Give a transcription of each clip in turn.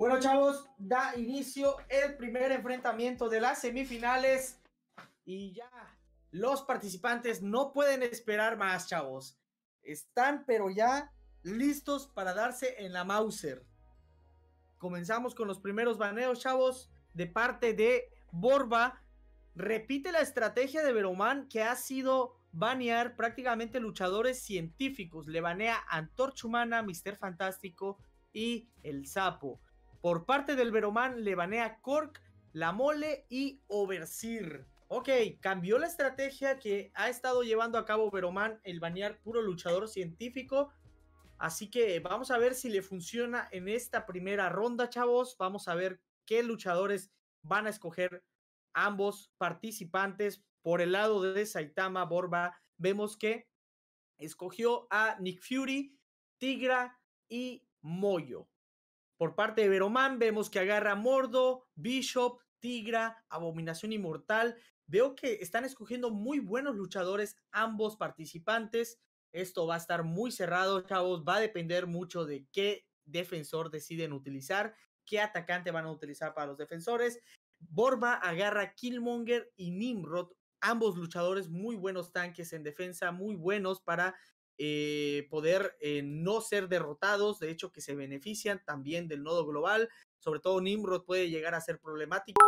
Bueno, chavos, da inicio el primer enfrentamiento de las semifinales y ya los participantes no pueden esperar más, chavos. Están, pero ya listos para darse en la Mauser. Comenzamos con los primeros baneos, chavos, de parte de Borba. Repite la estrategia de Veromán que ha sido banear prácticamente luchadores científicos. Le banea Antorchumana Humana, Mister Fantástico y el Sapo. Por parte del Veroman, le banea Cork, La Mole y Overseer. Ok, cambió la estrategia que ha estado llevando a cabo Veroman, el banear puro luchador científico. Así que vamos a ver si le funciona en esta primera ronda, chavos. Vamos a ver qué luchadores van a escoger ambos participantes. Por el lado de Saitama Borba, vemos que escogió a Nick Fury, Tigra y Moyo. Por parte de Veroman, vemos que agarra Mordo, Bishop, Tigra, Abominación Inmortal. Veo que están escogiendo muy buenos luchadores ambos participantes. Esto va a estar muy cerrado, chavos. Va a depender mucho de qué defensor deciden utilizar, qué atacante van a utilizar para los defensores. Borba agarra Killmonger y Nimrod. Ambos luchadores muy buenos tanques en defensa, muy buenos para eh, poder eh, no ser derrotados, de hecho que se benefician también del nodo global, sobre todo Nimrod puede llegar a ser problemático.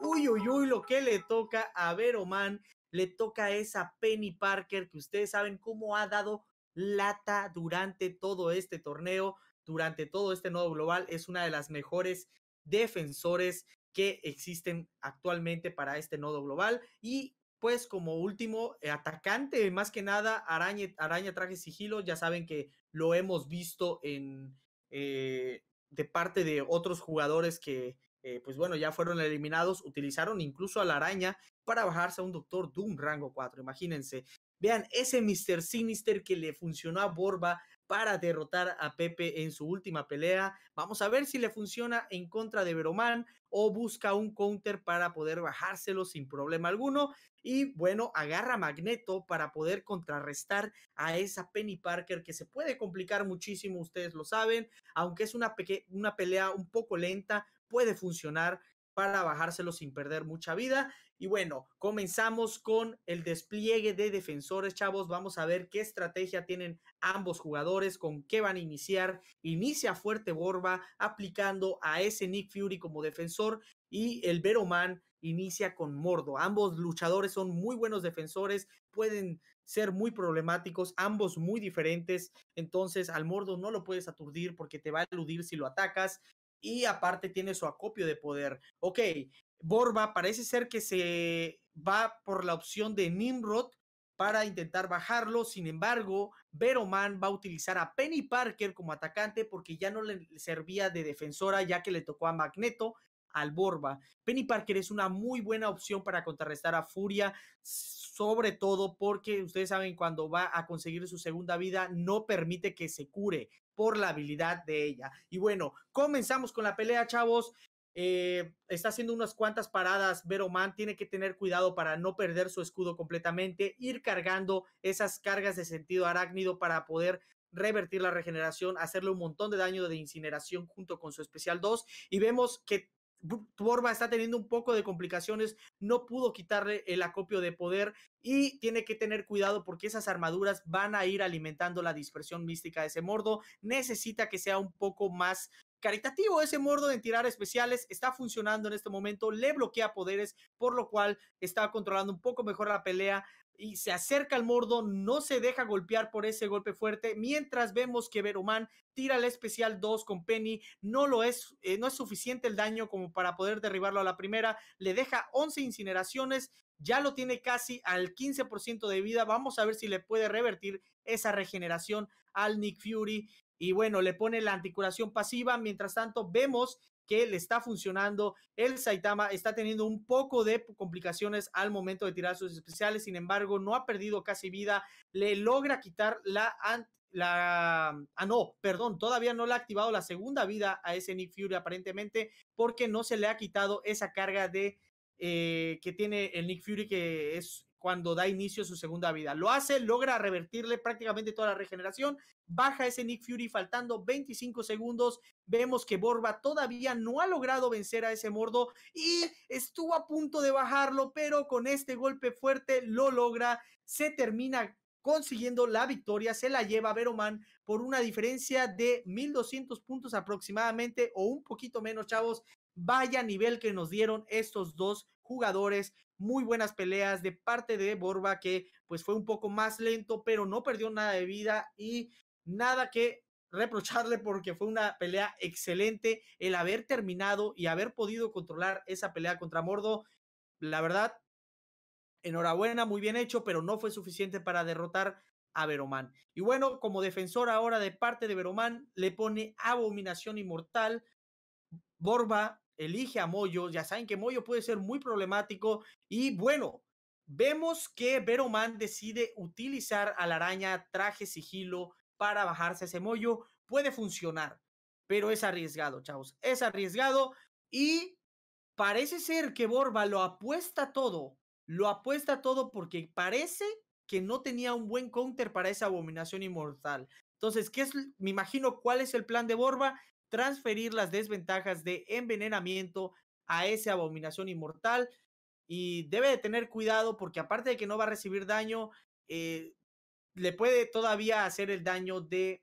Uy, uy, uy, lo que le toca a Veroman, le toca a esa Penny Parker que ustedes saben cómo ha dado lata durante todo este torneo, durante todo este nodo global, es una de las mejores defensores que existen actualmente para este nodo global y pues como último eh, atacante, más que nada, Araña, Araña traje sigilo, ya saben que lo hemos visto en, eh, de parte de otros jugadores que, eh, pues bueno, ya fueron eliminados, utilizaron incluso a la araña para bajarse a un Doctor Doom rango 4, imagínense. Vean, ese Mr. Sinister que le funcionó a Borba para derrotar a Pepe en su última pelea. Vamos a ver si le funciona en contra de Veroman o busca un counter para poder bajárselo sin problema alguno. Y bueno, agarra Magneto para poder contrarrestar a esa Penny Parker que se puede complicar muchísimo, ustedes lo saben, aunque es una, una pelea un poco lenta, puede funcionar para bajárselo sin perder mucha vida. Y bueno, comenzamos con el despliegue de defensores, chavos. Vamos a ver qué estrategia tienen ambos jugadores, con qué van a iniciar. Inicia fuerte Borba aplicando a ese Nick Fury como defensor y el Veroman inicia con Mordo. Ambos luchadores son muy buenos defensores, pueden ser muy problemáticos, ambos muy diferentes. Entonces al Mordo no lo puedes aturdir porque te va a eludir si lo atacas. Y aparte tiene su acopio de poder. Ok, Borba parece ser que se va por la opción de Nimrod para intentar bajarlo. Sin embargo, Veroman va a utilizar a Penny Parker como atacante porque ya no le servía de defensora ya que le tocó a Magneto al Borba. Penny Parker es una muy buena opción para contrarrestar a Furia, sobre todo porque ustedes saben cuando va a conseguir su segunda vida no permite que se cure por la habilidad de ella. Y bueno, comenzamos con la pelea, chavos. Eh, está haciendo unas cuantas paradas, Veroman tiene que tener cuidado para no perder su escudo completamente, ir cargando esas cargas de sentido arácnido para poder revertir la regeneración, hacerle un montón de daño de incineración junto con su especial 2 y vemos que Borba está teniendo un poco de complicaciones, no pudo quitarle el acopio de poder y tiene que tener cuidado porque esas armaduras van a ir alimentando la dispersión mística de ese mordo. Necesita que sea un poco más caritativo ese mordo de tirar especiales, está funcionando en este momento, le bloquea poderes, por lo cual está controlando un poco mejor la pelea y se acerca al mordo, no se deja golpear por ese golpe fuerte, mientras vemos que Veroman tira el especial 2 con Penny, no lo es, eh, no es suficiente el daño como para poder derribarlo a la primera, le deja 11 incineraciones, ya lo tiene casi al 15% de vida, vamos a ver si le puede revertir esa regeneración al Nick Fury y bueno, le pone la anticuración pasiva. Mientras tanto, vemos que le está funcionando. El Saitama está teniendo un poco de complicaciones al momento de tirar sus especiales, sin embargo, no ha perdido casi vida, le logra quitar la... ah, no, perdón, todavía no le ha activado la segunda vida a ese Nick Fury aparentemente porque no se le ha quitado esa carga de eh, que tiene el Nick Fury que es cuando da inicio a su segunda vida. Lo hace, logra revertirle prácticamente toda la regeneración, baja ese Nick Fury faltando 25 segundos. Vemos que Borba todavía no ha logrado vencer a ese Mordo y estuvo a punto de bajarlo, pero con este golpe fuerte lo logra. Se termina consiguiendo la victoria. Se la lleva Veroman por una diferencia de 1.200 puntos aproximadamente o un poquito menos, chavos. Vaya nivel que nos dieron estos dos jugadores. Muy buenas peleas de parte de Borba que pues fue un poco más lento, pero no perdió nada de vida y nada que reprocharle porque fue una pelea excelente el haber terminado y haber podido controlar esa pelea contra Mordo. La verdad, enhorabuena, muy bien hecho, pero no fue suficiente para derrotar a Veromán. Y bueno, como defensor ahora de parte de Veromán, le pone abominación inmortal. Borba elige a Moyo, ya saben que Moyo puede ser muy problemático y bueno, vemos que Veromán decide utilizar a la araña traje sigilo para bajarse ese Moyo, puede funcionar, pero es arriesgado, chavos, es arriesgado y parece ser que Borba lo apuesta todo lo apuesta todo porque parece que no tenía un buen counter para esa abominación inmortal. Entonces, ¿qué es? Me imagino cuál es el plan de Borba, transferir las desventajas de envenenamiento a esa abominación inmortal y debe de tener cuidado porque aparte de que no va a recibir daño, eh, le puede todavía hacer el daño de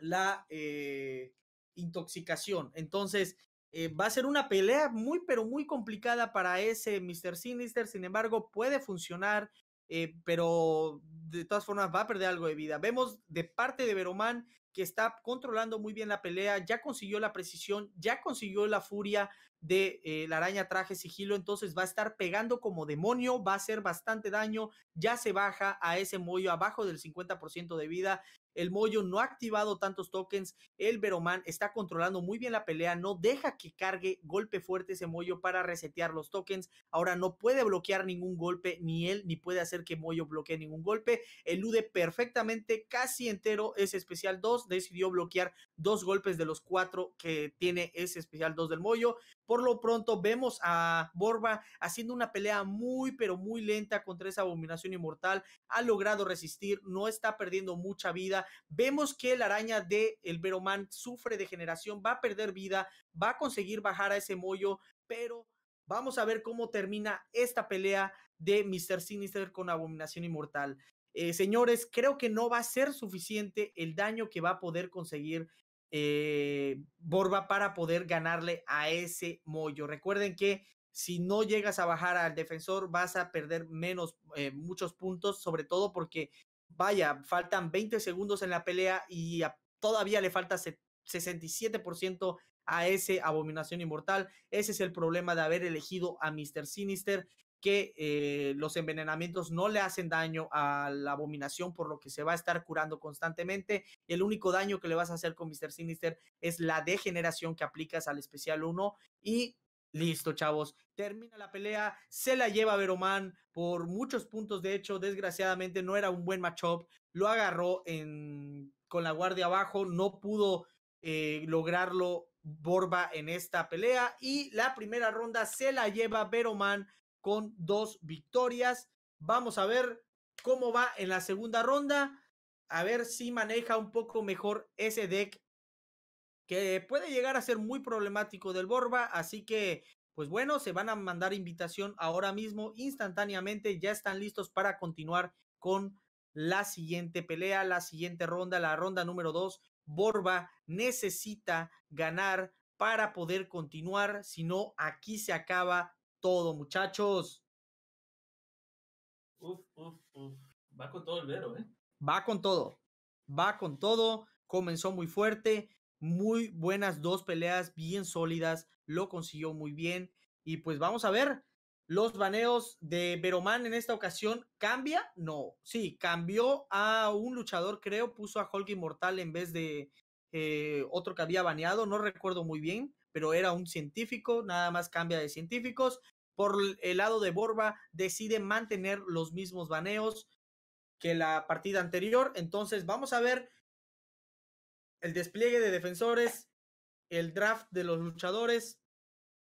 la eh, intoxicación. Entonces, eh, va a ser una pelea muy, pero muy complicada para ese Mr. Sinister. Sin embargo, puede funcionar, eh, pero de todas formas va a perder algo de vida. Vemos de parte de Veroman que está controlando muy bien la pelea, ya consiguió la precisión, ya consiguió la furia, de eh, la araña traje sigilo, entonces va a estar pegando como demonio, va a hacer bastante daño, ya se baja a ese mollo abajo del 50% de vida, el mollo no ha activado tantos tokens, el Veroman está controlando muy bien la pelea, no deja que cargue golpe fuerte ese mollo para resetear los tokens, ahora no puede bloquear ningún golpe, ni él, ni puede hacer que mollo bloquee ningún golpe, elude perfectamente, casi entero ese especial 2, decidió bloquear dos golpes de los cuatro que tiene ese especial 2 del mollo, por lo pronto vemos a Borba haciendo una pelea muy pero muy lenta contra esa abominación inmortal. Ha logrado resistir, no está perdiendo mucha vida. Vemos que la araña de el Veroman sufre degeneración, va a perder vida, va a conseguir bajar a ese mollo, pero vamos a ver cómo termina esta pelea de Mr. Sinister con Abominación Inmortal. Eh, señores, creo que no va a ser suficiente el daño que va a poder conseguir eh, Borba para poder ganarle a ese mollo. Recuerden que si no llegas a bajar al defensor vas a perder menos, eh, muchos puntos, sobre todo porque, vaya, faltan 20 segundos en la pelea y todavía le falta 67% a ese Abominación Inmortal. Ese es el problema de haber elegido a Mr. Sinister que eh, los envenenamientos no le hacen daño a la abominación, por lo que se va a estar curando constantemente. El único daño que le vas a hacer con Mr. Sinister es la degeneración que aplicas al especial 1 y listo, chavos. Termina la pelea, se la lleva Veromán por muchos puntos, de hecho, desgraciadamente no era un buen matchup, lo agarró en, con la guardia abajo, no pudo eh, lograrlo Borba en esta pelea y la primera ronda se la lleva Veroman con dos victorias. Vamos a ver cómo va en la segunda ronda. A ver si maneja un poco mejor ese deck que puede llegar a ser muy problemático del Borba. Así que, pues bueno, se van a mandar invitación ahora mismo, instantáneamente. Ya están listos para continuar con la siguiente pelea, la siguiente ronda, la ronda número 2. Borba necesita ganar para poder continuar, si no, aquí se acaba todo, muchachos. Uf, uf, uf. Va con todo el vero, ¿eh? Va con todo. Va con todo. Comenzó muy fuerte. Muy buenas dos peleas, bien sólidas. Lo consiguió muy bien. Y pues vamos a ver. Los baneos de Veroman en esta ocasión cambia? No, sí, cambió a un luchador, creo, puso a Hulk Immortal en vez de eh, otro que había baneado, no recuerdo muy bien, pero era un científico, nada más cambia de científicos. Por el lado de Borba, decide mantener los mismos baneos que la partida anterior. Entonces, vamos a ver el despliegue de defensores, el draft de los luchadores,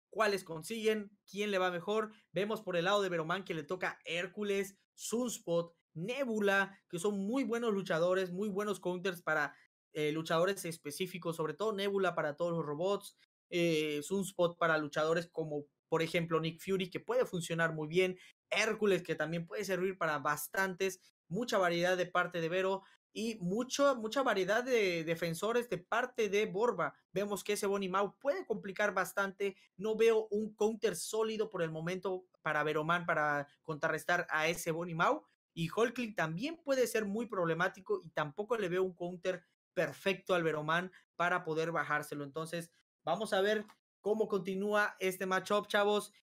cuáles consiguen, quién le va mejor. Vemos por el lado de Veroman que le toca Hércules, Sunspot, Nebula, que son muy buenos luchadores, muy buenos counters para eh, luchadores específicos, sobre todo Nebula para todos los robots. Eh, es un spot para luchadores como por ejemplo Nick Fury que puede funcionar muy bien, Hércules que también puede servir para bastantes, mucha variedad de parte de Vero y mucho, mucha variedad de defensores de parte de Borba. Vemos que ese Bonnie Mau puede complicar bastante. No veo un counter sólido por el momento para Veroman para contrarrestar a ese Bonnie Mau. Y Hulkling también puede ser muy problemático y tampoco le veo un counter perfecto al Veroman para poder bajárselo. Entonces, Vamos a ver cómo continúa este matchup, chavos.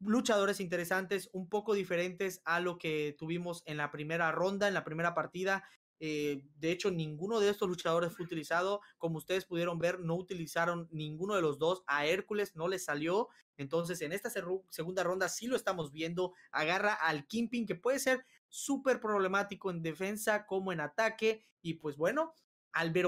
Luchadores interesantes, un poco diferentes a lo que tuvimos en la primera ronda, en la primera partida. Eh, de hecho, ninguno de estos luchadores fue utilizado. Como ustedes pudieron ver, no utilizaron ninguno de los dos. A Hércules no le salió. Entonces, en esta segunda ronda sí lo estamos viendo. Agarra al Kimping, que puede ser súper problemático en defensa como en ataque. Y pues bueno,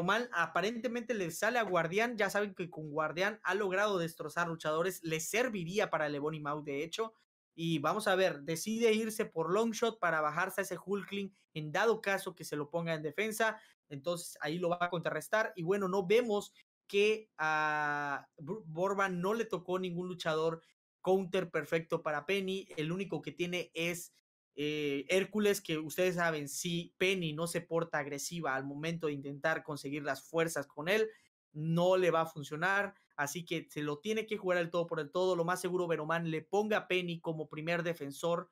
mal, aparentemente le sale a Guardián, ya saben que con Guardián ha logrado destrozar luchadores, le serviría para Levon Mau de hecho, y vamos a ver, decide irse por longshot para bajarse a ese Hulkling en dado caso que se lo ponga en defensa, entonces ahí lo va a contrarrestar, y bueno, no vemos que a Borba no le tocó ningún luchador counter perfecto para Penny, el único que tiene es eh, Hércules, que ustedes saben, si Penny no se porta agresiva al momento de intentar conseguir las fuerzas con él, no le va a funcionar. Así que se lo tiene que jugar el todo por el todo. Lo más seguro, Veroman le ponga a Penny como primer defensor.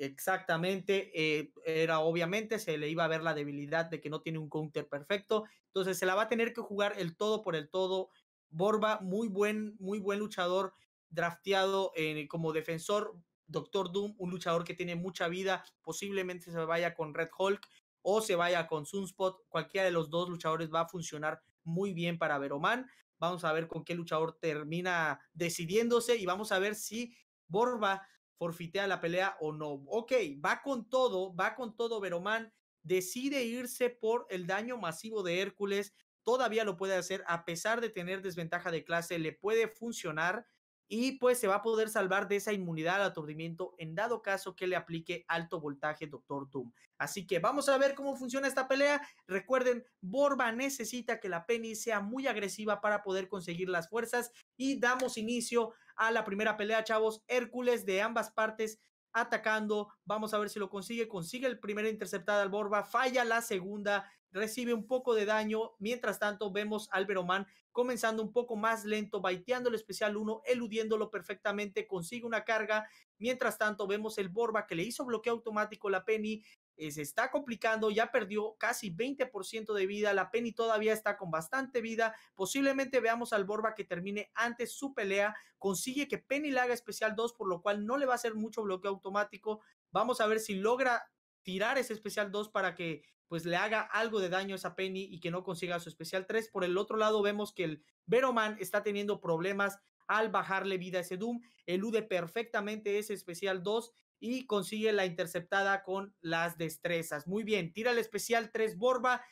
Exactamente, eh, era obviamente, se le iba a ver la debilidad de que no tiene un counter perfecto. Entonces se la va a tener que jugar el todo por el todo. Borba, muy buen, muy buen luchador, drafteado eh, como defensor Doctor Doom, un luchador que tiene mucha vida, posiblemente se vaya con Red Hulk o se vaya con Sunspot, cualquiera de los dos luchadores va a funcionar muy bien para Veroman. Vamos a ver con qué luchador termina decidiéndose y vamos a ver si Borba forfitea la pelea o no. Ok, va con todo, va con todo Veroman, decide irse por el daño masivo de Hércules, todavía lo puede hacer a pesar de tener desventaja de clase, le puede funcionar y pues se va a poder salvar de esa inmunidad al aturdimiento en dado caso que le aplique alto voltaje Doctor Doom. Así que vamos a ver cómo funciona esta pelea. Recuerden, Borba necesita que la penis sea muy agresiva para poder conseguir las fuerzas y damos inicio a la primera pelea, chavos. Hércules de ambas partes atacando. Vamos a ver si lo consigue. Consigue el primer interceptado al Borba, falla la segunda, recibe un poco de daño. Mientras tanto, vemos al Veromán comenzando un poco más lento, baiteando el especial 1, eludiéndolo perfectamente, consigue una carga. Mientras tanto, vemos el Borba que le hizo bloqueo automático la Penny, eh, se está complicando, ya perdió casi 20% de vida, la Penny todavía está con bastante vida, posiblemente veamos al Borba que termine antes su pelea, consigue que Penny le haga especial 2, por lo cual no le va a hacer mucho bloqueo automático, vamos a ver si logra tirar ese especial 2 para que pues le haga algo de daño a esa Penny y que no consiga su especial 3. Por el otro lado vemos que el Veroman está teniendo problemas al bajarle vida a ese Doom, elude perfectamente ese especial 2 y consigue la interceptada con las destrezas. Muy bien, tira el especial 3 Borba,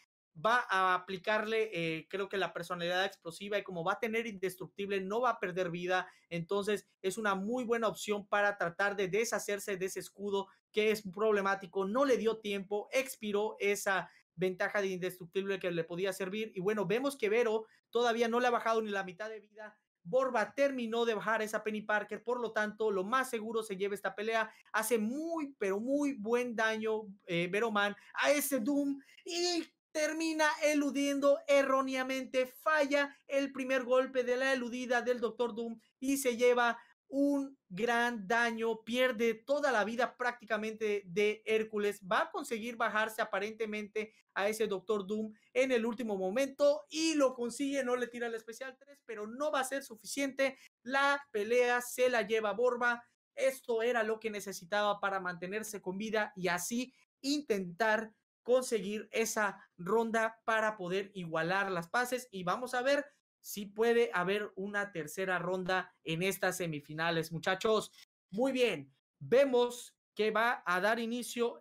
va a aplicarle, eh, creo que la personalidad explosiva y como va a tener indestructible, no va a perder vida. Entonces es una muy buena opción para tratar de deshacerse de ese escudo que es problemático. No le dio tiempo, expiró esa ventaja de indestructible que le podía servir. Y bueno, vemos que Vero todavía no le ha bajado ni la mitad de vida Borba terminó de bajar esa Penny Parker, por lo tanto, lo más seguro se lleva esta pelea. Hace muy, pero muy buen daño eh, Veroman a ese Doom y termina eludiendo erróneamente, falla el primer golpe de la eludida del Doctor Doom y se lleva un gran daño, pierde toda la vida prácticamente de Hércules, va a conseguir bajarse aparentemente a ese Doctor Doom en el último momento y lo consigue, no le tira el especial 3, pero no va a ser suficiente, la pelea se la lleva Borba, esto era lo que necesitaba para mantenerse con vida y así intentar conseguir esa ronda para poder igualar las pases y vamos a ver si puede haber una tercera ronda en estas semifinales, muchachos. Muy bien, vemos que va a dar inicio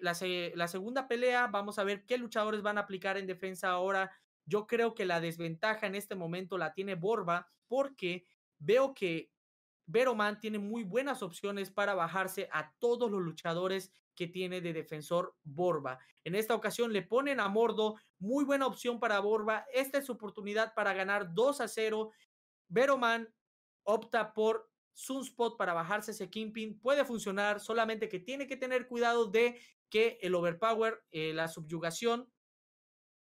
la segunda pelea. Vamos a ver qué luchadores van a aplicar en defensa ahora. Yo creo que la desventaja en este momento la tiene Borba porque veo que Veroman tiene muy buenas opciones para bajarse a todos los luchadores que tiene de defensor Borba. En esta ocasión le ponen a Mordo, muy buena opción para Borba. Esta es su oportunidad para ganar 2 a 0. Veroman opta por Sunspot para bajarse ese Kingpin. Puede funcionar, solamente que tiene que tener cuidado de que el overpower, eh, la subyugación,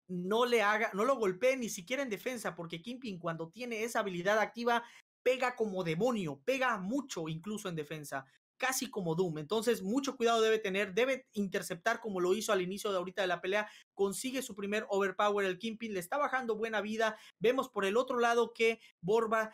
no le haga, no lo golpee ni siquiera en defensa, porque Kingpin cuando tiene esa habilidad activa pega como demonio, pega mucho incluso en defensa, casi como Doom. Entonces, mucho cuidado debe tener, debe interceptar como lo hizo al inicio de ahorita de la pelea, consigue su primer overpower el Kingpin, le está bajando buena vida. Vemos por el otro lado que Borba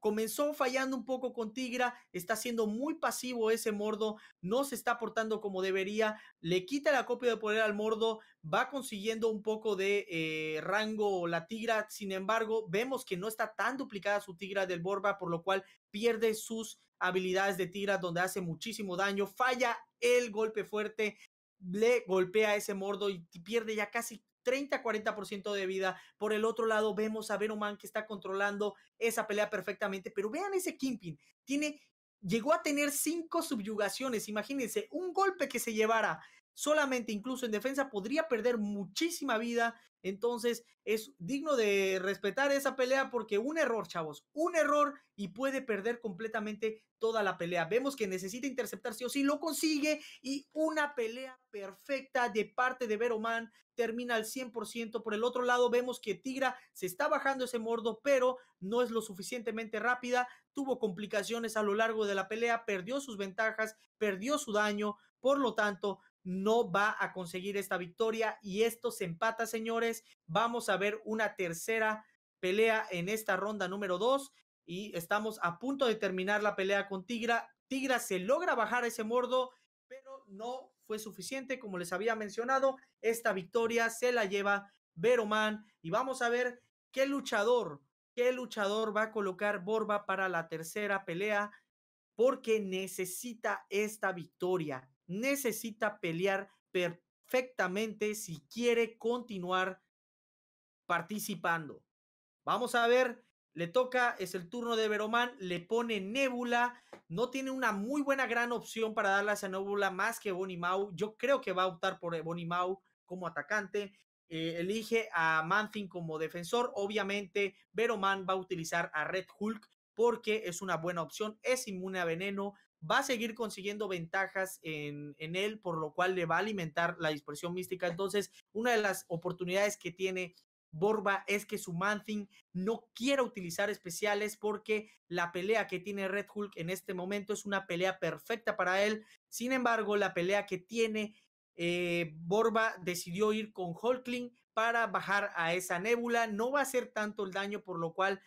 comenzó fallando un poco con Tigra, está siendo muy pasivo ese Mordo, no se está portando como debería, le quita la copia de poder al Mordo, va consiguiendo un poco de eh, rango la Tigra, sin embargo, vemos que no está tan duplicada su Tigra del Borba, por lo cual pierde sus habilidades de Tigra donde hace muchísimo daño, falla el golpe fuerte, le golpea a ese Mordo y pierde ya casi 30-40% de vida. Por el otro lado, vemos a oman que está controlando esa pelea perfectamente. Pero vean ese kimping Tiene, llegó a tener cinco subyugaciones. Imagínense, un golpe que se llevara solamente incluso en defensa podría perder muchísima vida. Entonces es digno de respetar esa pelea porque un error, chavos, un error y puede perder completamente toda la pelea. Vemos que necesita interceptar sí o sí, lo consigue y una pelea perfecta de parte de Veroman termina al 100%. Por el otro lado vemos que Tigra se está bajando ese mordo, pero no es lo suficientemente rápida, tuvo complicaciones a lo largo de la pelea, perdió sus ventajas, perdió su daño, por lo tanto no va a conseguir esta victoria y esto se empata, señores. Vamos a ver una tercera pelea en esta ronda número 2 y estamos a punto de terminar la pelea con Tigra. Tigra se logra bajar ese mordo, pero no fue suficiente, como les había mencionado. Esta victoria se la lleva Veroman y vamos a ver qué luchador, qué luchador va a colocar Borba para la tercera pelea porque necesita esta victoria necesita pelear perfectamente si quiere continuar participando. Vamos a ver, le toca, es el turno de Veroman, le pone Nebula, no tiene una muy buena gran opción para darle a esa más que Bonnie Mau. Yo creo que va a optar por Bonnie Mau como atacante. Eh, elige a Manfin como defensor. Obviamente, Veroman va a utilizar a Red Hulk porque es una buena opción, es inmune a veneno, va a seguir consiguiendo ventajas en, él, por lo cual le va a alimentar la dispersión mística. Entonces, una de las oportunidades que tiene Borba es que su Manthing no quiera utilizar especiales porque la pelea que tiene Red Hulk en este momento es una pelea perfecta para él. Sin embargo, la pelea que tiene eh, Borba decidió ir con Hulkling para bajar a esa nébula. No va a hacer tanto el daño, por lo cual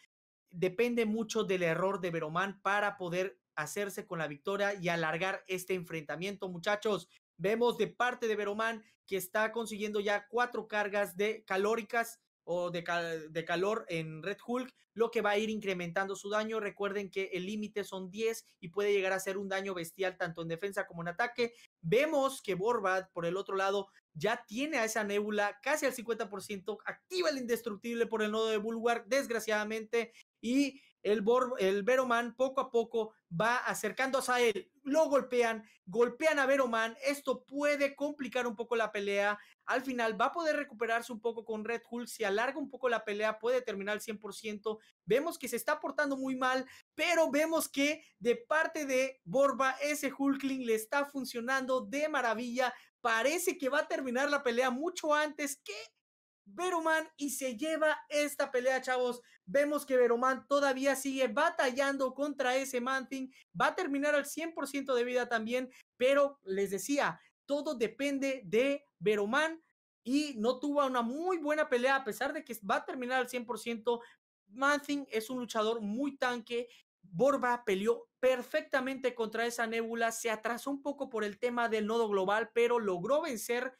depende mucho del error de Veroman para poder hacerse con la victoria y alargar este enfrentamiento, muchachos. Vemos de parte de Veroman que está consiguiendo ya cuatro cargas de calóricas o de, calor en Red Hulk, lo que va a ir incrementando su daño. Recuerden que el límite son 10 y puede llegar a ser un daño bestial tanto en defensa como en ataque. Vemos que Borbat por el otro lado, ya tiene a esa nébula casi al 50%, activa el indestructible por el nodo de Bulwark, desgraciadamente, y el, el Veroman poco a poco va acercándose a él, lo golpean, golpean a Veroman, esto puede complicar un poco la pelea, al final va a poder recuperarse un poco con Red Hulk, si alarga un poco la pelea puede terminar al 100%, vemos que se está portando muy mal, pero vemos que de parte de Borba ese Hulkling le está funcionando de maravilla, parece que va a terminar la pelea mucho antes que Veroman y se lleva esta pelea, chavos vemos que Veromán todavía sigue batallando contra ese Manting, va a terminar al 100% de vida también, pero les decía, todo depende de Veromán y no tuvo una muy buena pelea a pesar de que va a terminar al 100%. Manting es un luchador muy tanque. Borba peleó perfectamente contra esa nébula, se atrasó un poco por el tema del nodo global, pero logró vencer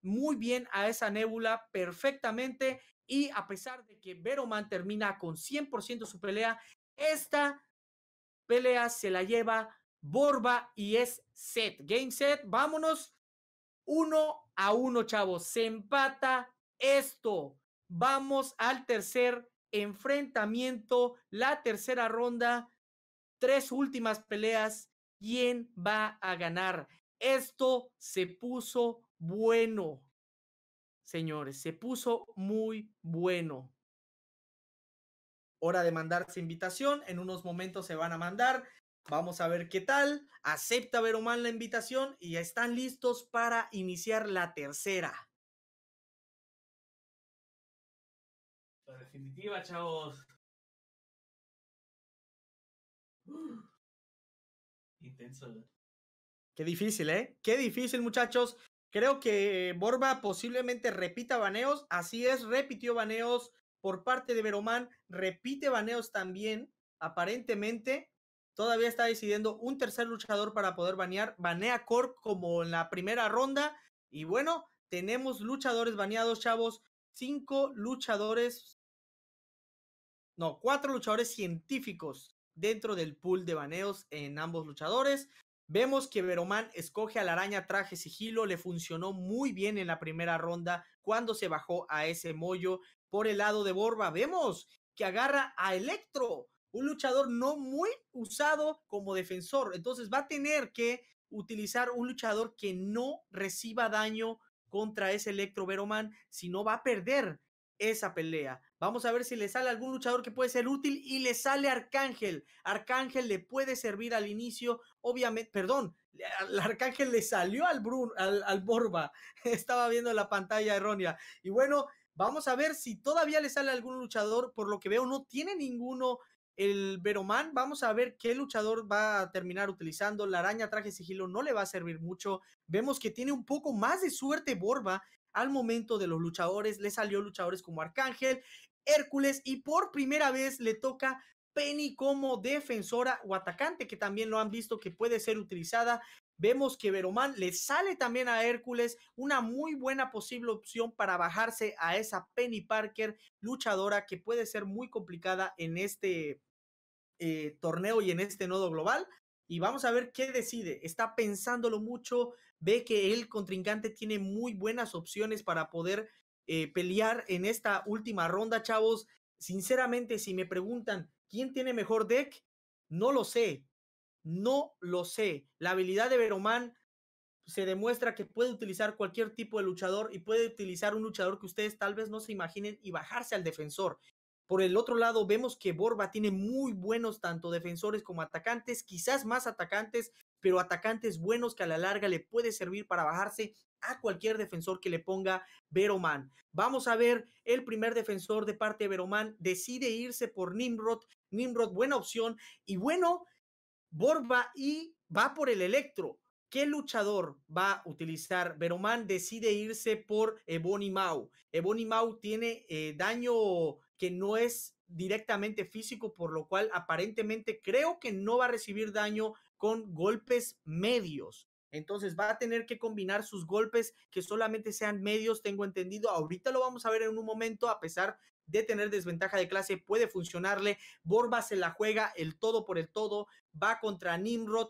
muy bien a esa Nebula perfectamente y a pesar de que Veroman termina con 100% su pelea, esta pelea se la lleva Borba y es set. Game set, vámonos. Uno a uno, chavos. Se empata esto. Vamos al tercer enfrentamiento, la tercera ronda, tres últimas peleas. ¿Quién va a ganar? Esto se puso bueno señores. Se puso muy bueno. Hora de mandarse invitación. En unos momentos se van a mandar. Vamos a ver qué tal. Acepta Veromán la invitación y ya están listos para iniciar la tercera. La definitiva, chavos. Intenso. ¿eh? Qué difícil, ¿eh? Qué difícil, muchachos. Creo que eh, Borba posiblemente repita baneos. Así es, repitió baneos por parte de Veromán. Repite baneos también. Aparentemente, todavía está decidiendo un tercer luchador para poder banear. Banea Corp como en la primera ronda. Y bueno, tenemos luchadores baneados, chavos. Cinco luchadores. No, cuatro luchadores científicos dentro del pool de baneos en ambos luchadores. Vemos que Veromán escoge a la araña traje sigilo, le funcionó muy bien en la primera ronda cuando se bajó a ese mollo por el lado de Borba. Vemos que agarra a Electro, un luchador no muy usado como defensor. Entonces va a tener que utilizar un luchador que no reciba daño contra ese Electro Veroman, si no va a perder esa pelea. Vamos a ver si le sale algún luchador que puede ser útil y le sale Arcángel. Arcángel le puede servir al inicio, obviamente, perdón, el Arcángel le salió al, Bruno, Borba. Estaba viendo la pantalla errónea. Y bueno, vamos a ver si todavía le sale algún luchador. Por lo que veo, no tiene ninguno el Veromán, vamos a ver qué luchador va a terminar utilizando. La araña traje sigilo no le va a servir mucho. Vemos que tiene un poco más de suerte Borba al momento de los luchadores, le salió luchadores como Arcángel, Hércules y por primera vez le toca Penny como defensora o atacante, que también lo han visto que puede ser utilizada. Vemos que Veromán le sale también a Hércules una muy buena posible opción para bajarse a esa Penny Parker luchadora que puede ser muy complicada en este eh, torneo y en este nodo global y vamos a ver qué decide. Está pensándolo mucho, ve que el contrincante tiene muy buenas opciones para poder eh, pelear en esta última ronda, chavos. Sinceramente, si me preguntan quién tiene mejor deck, no lo sé. No lo sé. La habilidad de Veroman se demuestra que puede utilizar cualquier tipo de luchador y puede utilizar un luchador que ustedes tal vez no se imaginen y bajarse al defensor. Por el otro lado, vemos que Borba tiene muy buenos tanto defensores como atacantes, quizás más atacantes, pero atacantes buenos que a la larga le puede servir para bajarse a cualquier defensor que le ponga Veroman. Vamos a ver, el primer defensor de parte de Veroman decide irse por Nimrod. Nimrod, buena opción. Y bueno, Borba y va por el Electro. ¿Qué luchador va a utilizar? Veroman decide irse por Ebony Mau. Ebony Mau tiene eh, daño que no es directamente físico, por lo cual aparentemente creo que no va a recibir daño con golpes medios. Entonces va a tener que combinar sus golpes que solamente sean medios, tengo entendido. Ahorita lo vamos a ver en un momento, a pesar de tener desventaja de clase, puede funcionarle. Borba se la juega el todo por el todo, va contra Nimrod.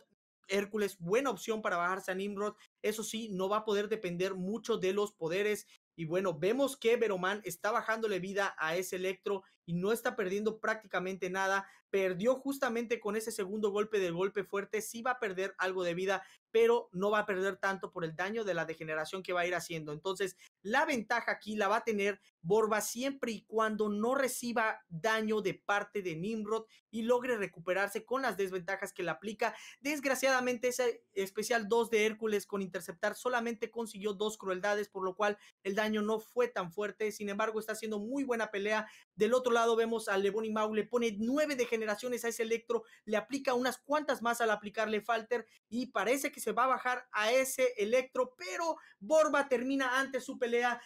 Hércules, buena opción para bajarse a Nimrod. Eso sí, no va a poder depender mucho de los poderes y bueno, vemos que Veroman está bajándole vida a ese Electro y no está perdiendo prácticamente nada. Perdió justamente con ese segundo golpe del golpe fuerte. Sí va a perder algo de vida, pero no va a perder tanto por el daño de la degeneración que va a ir haciendo. Entonces, la ventaja aquí la va a tener Borba siempre y cuando no reciba daño de parte de Nimrod y logre recuperarse con las desventajas que le aplica. Desgraciadamente, ese especial 2 de Hércules con interceptar solamente consiguió dos crueldades, por lo cual el daño no fue tan fuerte. Sin embargo, está haciendo muy buena pelea del otro lado vemos a Levon y Mau, le pone nueve degeneraciones a ese Electro, le aplica unas cuantas más al aplicarle Falter y parece que se va a bajar a ese Electro, pero Borba termina antes su pelea.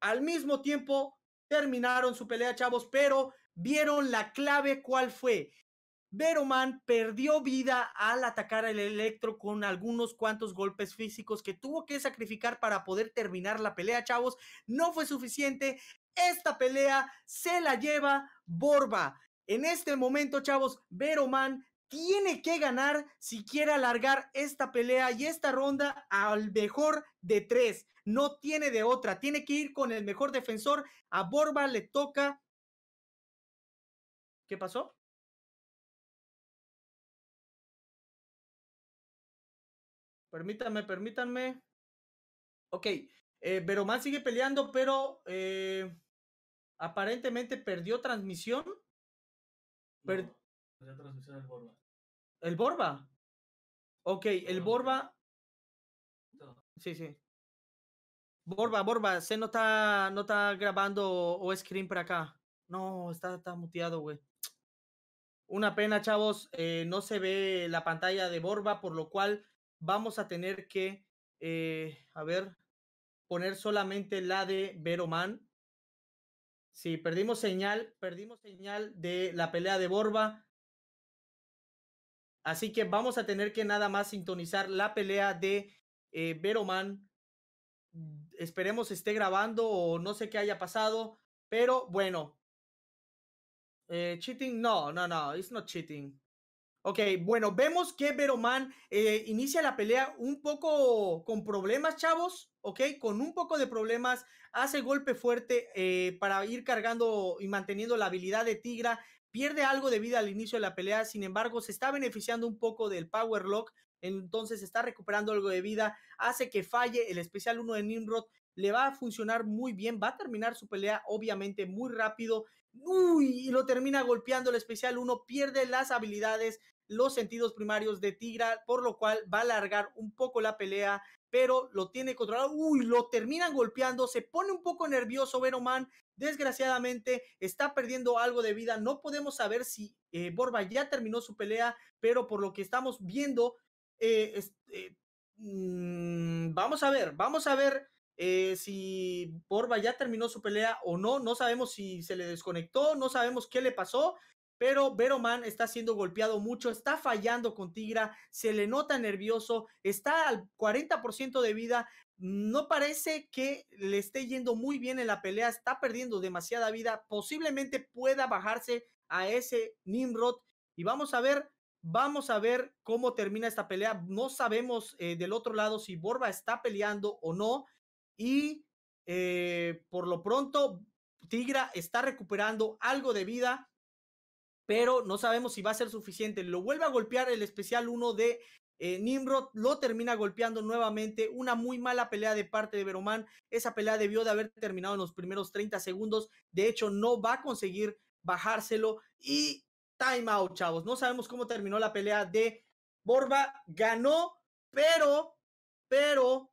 Al mismo tiempo terminaron su pelea, chavos, pero vieron la clave cuál fue. Veroman perdió vida al atacar al Electro con algunos cuantos golpes físicos que tuvo que sacrificar para poder terminar la pelea, chavos. No fue suficiente. Esta pelea se la lleva Borba. En este momento, chavos, Veroman tiene que ganar si quiere alargar esta pelea y esta ronda al mejor de tres. No tiene de otra. Tiene que ir con el mejor defensor. A Borba le toca. ¿Qué pasó? Permítanme, permítanme. Ok. Eh, Veroman sigue peleando, pero. Eh, aparentemente perdió transmisión. perdió transmisión el Borba. ¿El Borba? Ok, el Borba. Sí, sí. Borba, Borba, se no está, no está grabando o screen para acá. No, está, está muteado, güey. Una pena, chavos, eh, no se ve la pantalla de Borba, por lo cual vamos a tener que, eh, a ver, poner solamente la de Veroman Sí, perdimos señal, perdimos señal de la pelea de Borba. Así que vamos a tener que nada más sintonizar la pelea de eh, Veroman. Esperemos esté grabando o no sé qué haya pasado, pero bueno. Eh, cheating, no, no, no, it's not cheating. Ok, bueno, vemos que Veroman eh, inicia la pelea un poco con problemas, chavos, ok, con un poco de problemas, hace golpe fuerte eh, para ir cargando y manteniendo la habilidad de Tigra, pierde algo de vida al inicio de la pelea, sin embargo, se está beneficiando un poco del Power Lock, entonces está recuperando algo de vida, hace que falle el especial 1 de Nimrod, le va a funcionar muy bien, va a terminar su pelea obviamente muy rápido, uy, y lo termina golpeando el especial 1, pierde las habilidades los sentidos primarios de Tigra, por lo cual va a alargar un poco la pelea, pero lo tiene controlado. Uy, lo terminan golpeando, se pone un poco nervioso Veroman. Desgraciadamente está perdiendo algo de vida. No podemos saber si eh, Borba ya terminó su pelea, pero por lo que estamos viendo, eh, eh, mm, vamos a ver, vamos a ver. si Borba ya terminó su pelea o no, no sabemos si se le desconectó, no sabemos qué le pasó, pero Veroman está siendo golpeado mucho, está fallando con Tigra, se le nota nervioso, está al 40% de vida, no parece que le esté yendo muy bien en la pelea, está perdiendo demasiada vida, posiblemente pueda bajarse a ese Nimrod y vamos a ver. Vamos a ver cómo termina esta pelea. No sabemos eh, del otro lado si Borba está peleando o no. Y eh, por lo pronto, Tigra está recuperando algo de vida pero no sabemos si va a ser suficiente. Lo vuelve a golpear el especial 1 de eh, Nimrod, lo termina golpeando nuevamente. Una muy mala pelea de parte de Veroman. Esa pelea debió de haber terminado en los primeros 30 segundos. De hecho, no va a conseguir bajárselo. Y time out, chavos. No sabemos cómo terminó la pelea de Borba. Ganó, pero, pero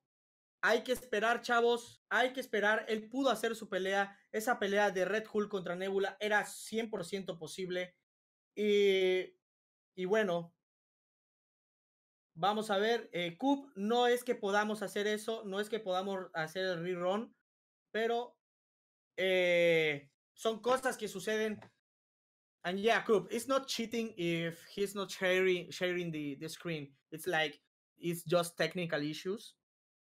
hay que esperar, chavos. Hay que esperar. Él pudo hacer su pelea. Esa pelea de Red Hulk contra Nebula era 100% posible. Y, bueno, vamos a ver. Eh, Coop, no es que podamos hacer eso, no es que podamos hacer el rerun, pero eh, son cosas que suceden. And yeah, Coop, it's not cheating if he's not sharing the, screen. It's like it's just technical issues.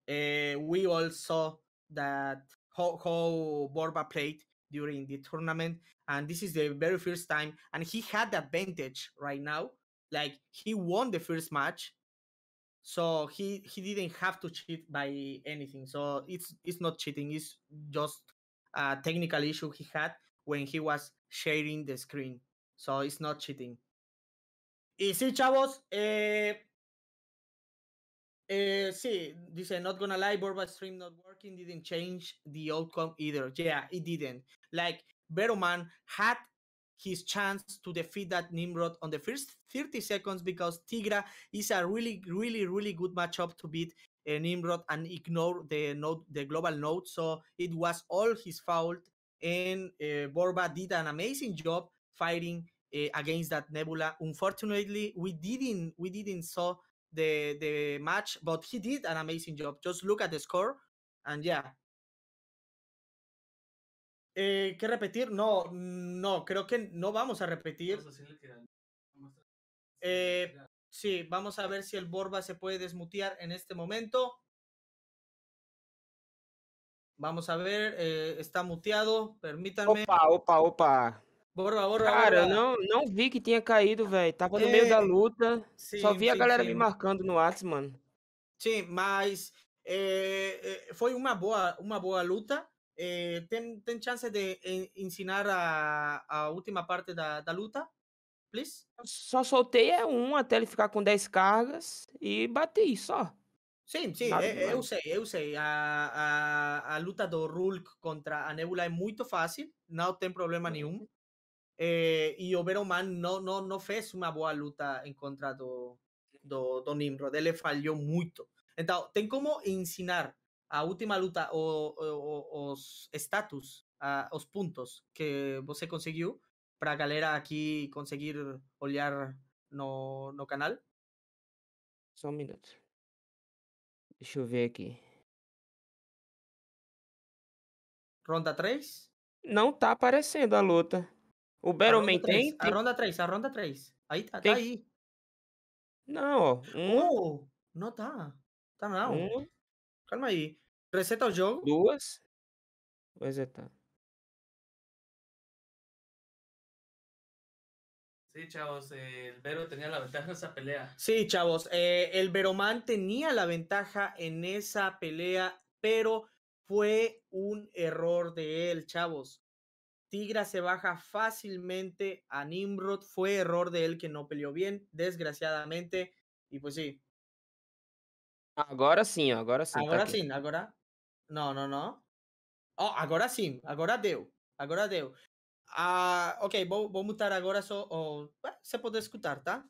Eh, we all saw that how, how Borba played during the tournament, and this is the very first time. And he had the advantage right now. Like he won the first match, so he he didn't have to cheat by anything. So it's it's not cheating. It's just a technical issue he had when he was sharing the screen. So it's not cheating. Y sí, chavos, eh, uh, see, this is not gonna lie, Borba stream not working didn't change the outcome either. Yeah, it didn't. Like Beroman had his chance to defeat that Nimrod on the first 30 seconds because Tigra is a really, really, really good matchup to beat uh, Nimrod and ignore the note, the global node. So it was all his fault, and uh, eh, Borba did an amazing job fighting uh, against that Nebula. Unfortunately, we didn't we didn't saw de match, but he did an amazing job. Just look at the score and yeah. Eh, ¿Qué repetir? No, no, creo que no vamos a repetir. Eh, sí, vamos a ver si el Borba se puede desmutear en este momento. Vamos a ver, eh, está muteado, permítanme. Opa, opa, opa. Bora bora Cara, bora eu não, não vi que tinha caído, velho. Tava no é... meio da luta. Sim, só vi sim, a galera sim. me marcando no Whats, mano. Sim, mas é, foi uma boa, uma boa luta. É, tem, tem chance de ensinar a, a última parte da, da luta? Please? Só soltei é um até ele ficar com 10 cargas e bati só. Sim, sim, é, eu, eu sei, eu sei. A, a, a luta do Rulk contra a Nebula é muito fácil, não tem problema uhum. nenhum e eh, o Veroman não, fez uma boa luta em contra do, do, do Nimrod, ele falhou muito. Então, tem como ensinar a última luta, o, o, os status, a, os pontos que você conseguiu para a galera aqui conseguir olhar no, no canal? Só um minuto. Deixa eu ver aqui. Ronda 3? Não tá aparecendo a luta. Uh, o A ronda 3, a ronda 3. Ahí está está ahí. No. Mm. Oh, no está, Oh, não mm. Calma ahí Reseta o jogo. Duas. Sí, chavos, el Vero tenía la ventaja en esa pelea. Sí, chavos, eh, el Veromán tenía la ventaja en esa pelea, pero fue un error de él, chavos. Tigra se baja fácilmente a Nimrod. Fue error de él que no peleó bien, desgraciadamente. y pues sí. Agora sí, agora sí. Ahora sí, ahora... No, agora. no. Oh, ahora sí, Oh, agora sim, agora deu. Agora deu. Ah, ok, voy a mutar agora só. se puede escuchar, tá?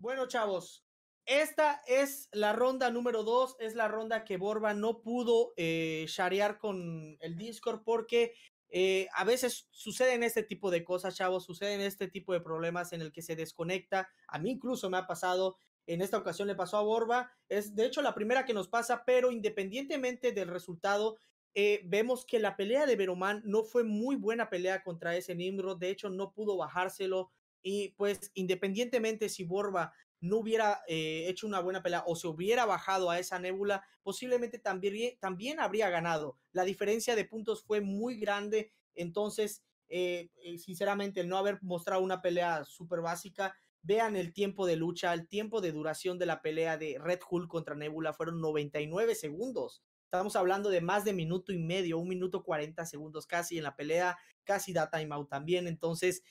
Bueno, chavos. Esta es la ronda número 2, es la ronda que Borba no pudo eh, sharear con el Discord porque eh, a veces suceden este tipo de cosas, chavos, suceden este tipo de problemas en el que se desconecta. A mí incluso me ha pasado, en esta ocasión le pasó a Borba, es de hecho la primera que nos pasa, pero independientemente del resultado, eh, vemos que la pelea de Veroman no fue muy buena pelea contra ese Nimrod, de hecho no pudo bajárselo. Y pues independientemente si Borba no hubiera eh, hecho una buena pelea o se hubiera bajado a esa nébula, posiblemente también, también habría ganado. La diferencia de puntos fue muy grande, entonces, eh, eh, sinceramente, el no haber mostrado una pelea súper básica, vean el tiempo de lucha, el tiempo de duración de la pelea de Red Hull contra Nebula fueron 99 segundos. Estamos hablando de más de minuto y medio, un minuto 40 segundos casi en la pelea, casi da timeout también. Entonces,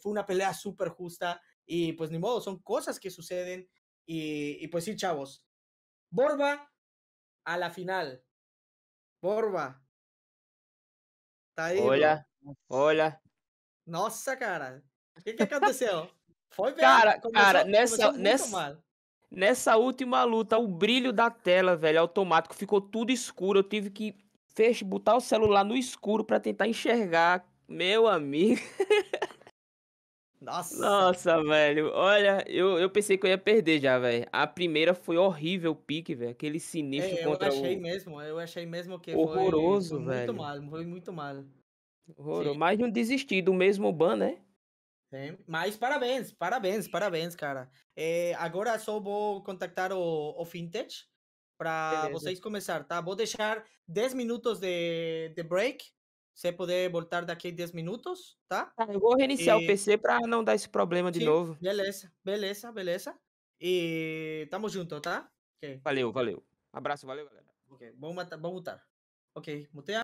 fue una pelea súper justa. Y pues ni modo, son cosas que suceden. Y, y pues sí, chavos. Borba a la final. Borba. Tá aí, olha, bro? olha. Nossa, cara. O que, que aconteceu? Foi velho. Cara, começou, cara, nessa, nessa, nessa última luta, o brilho da tela, velho, automático, ficou tudo escuro. Eu tive que fech... botar o celular no escuro para tentar enxergar. Meu amigo. Nossa. Nossa, velho. Olha, eu, eu pensei que eu ia perder já, velho. A primeira foi horrível o pique, velho. Aquele é, sinistro é, eu contra eu achei o... mesmo, eu achei mesmo que Horroroso, foi, foi velho. muito mal, foi muito mal. Horroroso. Mais de um desistido do mesmo ban, né? Sim. É, mas parabéns, parabéns, parabéns, cara. É, agora só vou contactar o, o Fintech para vocês começar, tá? Vou deixar 10 minutos de, de break você poder voltar daqui a 10 minutos, tá? Ah, eu vou reiniciar e... o PC para não dar esse problema de Sim, novo. Beleza, beleza, beleza. E tamo junto, tá? Okay. Valeu, valeu. Abraço, valeu, galera. Ok, vamos, voltar. Ok, mutear.